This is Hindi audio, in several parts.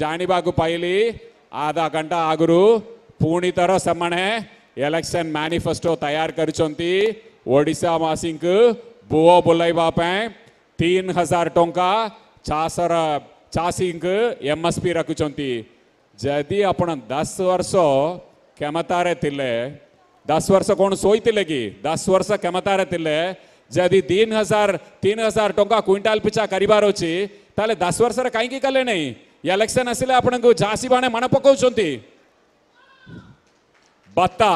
ಜಾನಿಬಾಗು ಪೈಲಿ ಆಧ ಗಂಟಾ ಆಗುರು ಪೂಣಿತರ ಸಮ್ಮಣೆ ಎಲೆಕ್ಷನ್ ಮ್ಯಾನಿಫೆಸ್ಟೋ ತಯಾರ ಕರಿಚಂತಿ ओडिशा मासिंक बुओ बुलाई बापे तीन हजार टंका चासर चासिंक एमएसपी रखुंट जदि आपण दस वर्ष क्षमतार थिले दस वर्ष कोण सोईते कि दस वर्ष क्षमतार थिले जदि तीन हजार तीन हजार टंका क्विंटाल पिछा करिबार अछि ତାହେଲେ ଦାସ ବର୍ଷରେ କାହିଁକି କଲେ ନାହିଁ ଇଲେକ୍ସନ୍ ଆସିଲେ ଆପଣଙ୍କୁ ଝାସିବାଣେ ମନେ ପକାଉଛନ୍ତି ବାର୍ତ୍ତା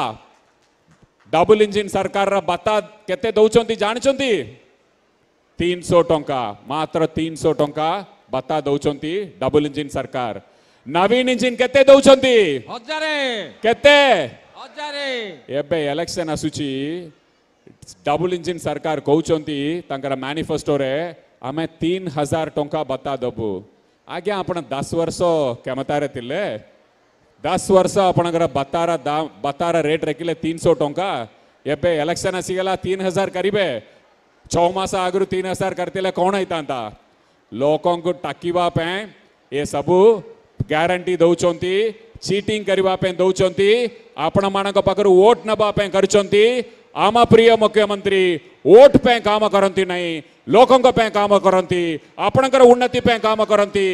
ଡବଲ ଇଞ୍ଜିନ୍ ସରକାରର ବାର୍ତ୍ତା କେତେ ଦେଉଛନ୍ତି ଜାଣିଛନ୍ତି ତିନିଶହ ଟଙ୍କା ମାତ୍ର ତିନିଶହ ଟଙ୍କା ବାର୍ତ୍ତା ଦେଉଛନ୍ତି ଡବଲ ଇଞ୍ଜିନ୍ ସରକାର ନବୀନ ଇଞ୍ଜିନ୍ କେତେ ଦେଉଛନ୍ତି କେତେ ଏବେ ଇଲେକ୍ସନ୍ ଆସୁଛି ଡବଲ ଇଞ୍ଜିନ୍ ସରକାର କହୁଛନ୍ତି ତାଙ୍କର ମ୍ୟାନିଫେଷ୍ଟୋରେ आम तीन हजार टोंका बता दबू आगे आप दस वर्ष केमतारे तिले दस वर्ष आपणगर बतार दाम बतार रेट रखिले तीन सौ टोंका एबे एलेक्शन आसीगला तीन हजार करे छस आगु तीन हजार करते कौन आयता लोक को टकीवा ये सबू ग्यारंटी दौरान चीटिंग करने दौरान आपण मान पाखर वोट नवाई कर आम प्रिय मुख्यमंत्री वोट पे काम करती नहीं लोकों काम करती आपण उन्नति पे काम करती